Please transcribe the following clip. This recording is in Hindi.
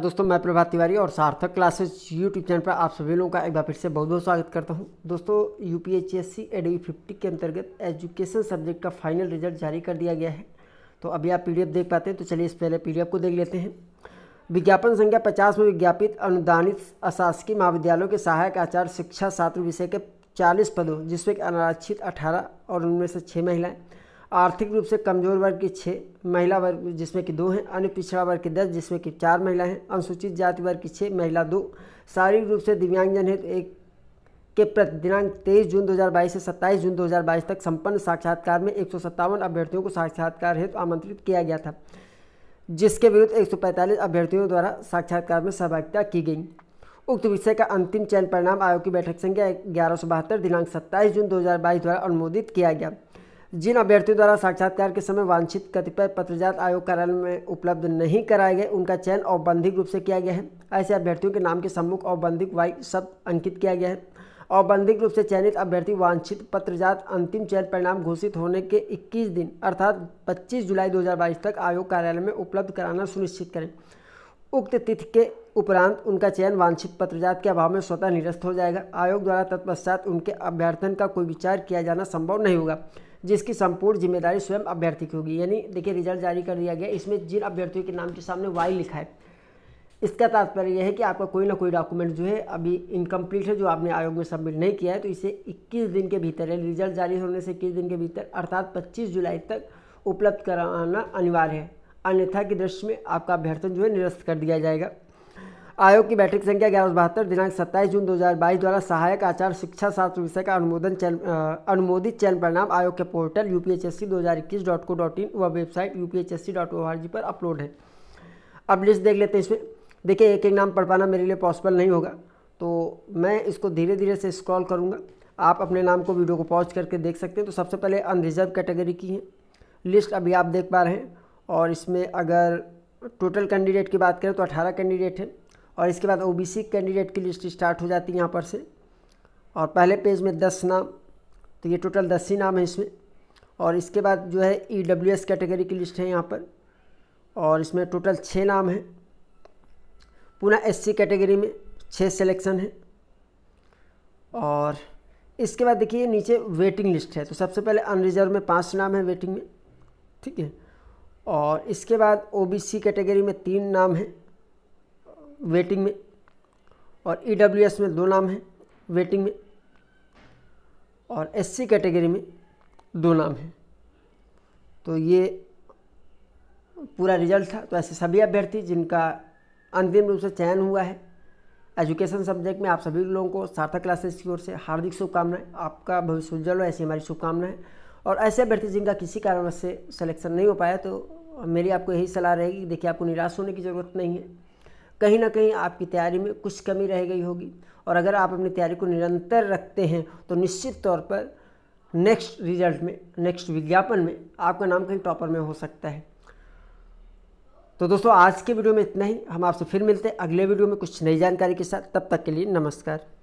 दोस्तों मैं प्रभात तिवारी और सार्थक क्लासेस यूट्यूब चैनल पर आप सभी लोगों का एक बार फिर से बहुत बहुत स्वागत करता हूं दोस्तों यू पी एच एस एडवी फिफ्टी के अंतर्गत एजुकेशन सब्जेक्ट का फाइनल रिजल्ट जारी कर दिया गया है तो अभी आप पी देख पाते हैं तो चलिए इस पहले पी को देख लेते हैं विज्ञापन संख्या पचास में विज्ञापित अनुदानित अशासकीय महाविद्यालयों के सहायक आचार्य शिक्षा छात्र विषय के चालीस पदों जिसमें अनारक्षित अठारह और उनमें से छः महिलाएँ आर्थिक रूप से कमजोर वर्ग की छः महिला वर्ग जिसमें कि दो हैं अन्य पिछड़ा वर्ग की दस जिसमें कि चार महिला हैं अनुसूचित जाति वर्ग की छः महिला दो शारीरिक रूप से दिव्यांगजन है तो एक के प्रति दिनांक तेईस जून 2022 से 27 जून 2022 तक संपन्न साक्षात्कार में एक अभ्यर्थियों को साक्षात्कार हेतु तो आमंत्रित किया गया था जिसके विरुद्ध एक अभ्यर्थियों द्वारा साक्षात्कार में सहभागिता की गई उक्त विषय का अंतिम चयन परिणाम आयोग की बैठक संख्या ग्यारह दिनांक 27 जून 2022 द्वारा अनुमोदित किया गया जिन अभ्यर्थियों द्वारा साक्षात्कार के समय वांछित कतिपय पत्रजात आयोग कार्यालय में उपलब्ध नहीं कराए गए उनका चयन औपबंधिक रूप से किया गया है ऐसे अभ्यर्थियों के नाम के सम्मुख औपबंधिक वाई शब्द अंकित किया गया है औपबंधिक रूप से चयनित अभ्यर्थी वांछित पत्रजात अंतिम चयन परिणाम घोषित होने के 21 दिन अर्थात 25 जुलाई 2022 तक आयोग कार्यालय में उपलब्ध कराना सुनिश्चित करें उक्त तिथि के उपरांत उनका चयन वांछित पत्रजात के अभाव में स्वतः निरस्त हो जाएगा आयोग द्वारा तत्पश्चात उनके अभ्यर्थन का कोई विचार किया जाना संभव नहीं होगा जिसकी संपूर्ण जिम्मेदारी स्वयं अभ्यर्थी की होगी यानी देखिए रिजल्ट जारी कर दिया गया इसमें जिन अभ्यर्थियों के नाम के सामने वाई लिखा है इसका तात्पर्य यह है कि आपका कोई ना कोई डॉक्यूमेंट जो है अभी इनकम्प्लीट है जो आपने आयोग में सबमिट नहीं किया है तो इसे 21 दिन के भीतर यानी रिजल्ट जारी होने से इक्कीस दिन के भीतर अर्थात 25 जुलाई तक उपलब्ध कराना अनिवार्य है अन्यथा की दृष्टि में आपका अभ्यर्थन जो है निरस्त कर दिया जाएगा आयोग की बैठक संख्या ग्यारह सौ बहत्तर दिनांक सत्ताईस जून 2022 द्वारा सहायक आचार शिक्षा शास्त्र विषय का अनुमोदन चयन अनुमोदित चयन परिणाम आयोग के portal U P H S C दो हज़ार इक्कीस डॉट को डॉट इन व website U P H S C dot O R G पर अपलोड है अब लिस्ट देख लेते हैं इसमें देखिए एक एक नाम पढ़ पाना मेरे लिए पॉसिबल नहीं होगा तो मैं इसको धीरे धीरे से स्क्रॉल करूँगा आप अपने नाम को वीडियो को पॉज करके देख सकते हैं तो सबसे पहले अनरिजर्व कैटेगरी की है लिस्ट अभी आप देख पा रहे हैं और इसमें अगर टोटल कैंडिडेट की बात करें तो अठारह कैंडिडेट हैं और इसके बाद ओबीसी कैंडिडेट की लिस्ट स्टार्ट हो जाती है यहाँ पर से और पहले पेज में दस नाम तो ये टोटल दस ही नाम है इसमें और इसके बाद जो है ई डब्ल्यू एस कैटेगरी की लिस्ट है यहाँ पर और इसमें टोटल छः नाम हैं पुनः एस सी कैटेगरी में छः सिलेक्शन है और इसके बाद देखिए नीचे वेटिंग लिस्ट है तो सबसे पहले अनरिजर्व में पाँच नाम है वेटिंग में ठीक है और इसके बाद ओबीसी कैटेगरी में तीन नाम हैं वेटिंग में और ईडब्ल्यूएस e में दो नाम हैं वेटिंग में और एससी कैटेगरी में दो नाम हैं तो ये पूरा रिजल्ट था तो ऐसे सभी अभ्यर्थी जिनका अंतिम रूप से चयन हुआ है एजुकेशन सब्जेक्ट में आप सभी लोगों को सार्थक क्लासेस की ओर से हार्दिक शुभकामनाएं आपका भविष्य उज्जवल हो ऐसी हमारी शुभकामनाएं और ऐसे अभ्यर्थी जिनका किसी कारण से सिलेक्शन नहीं हो पाया तो मेरी आपको यही सलाह रहेगी देखिए आपको निराश होने की ज़रूरत नहीं है कहीं ना कहीं आपकी तैयारी में कुछ कमी रह गई होगी और अगर आप अपनी तैयारी को निरंतर रखते हैं तो निश्चित तौर पर नेक्स्ट रिजल्ट में नेक्स्ट विज्ञापन में आपका नाम कहीं टॉपर में हो सकता है तो दोस्तों आज के वीडियो में इतना ही हम आपसे फिर मिलते हैं अगले वीडियो में कुछ नई जानकारी के साथ तब तक के लिए नमस्कार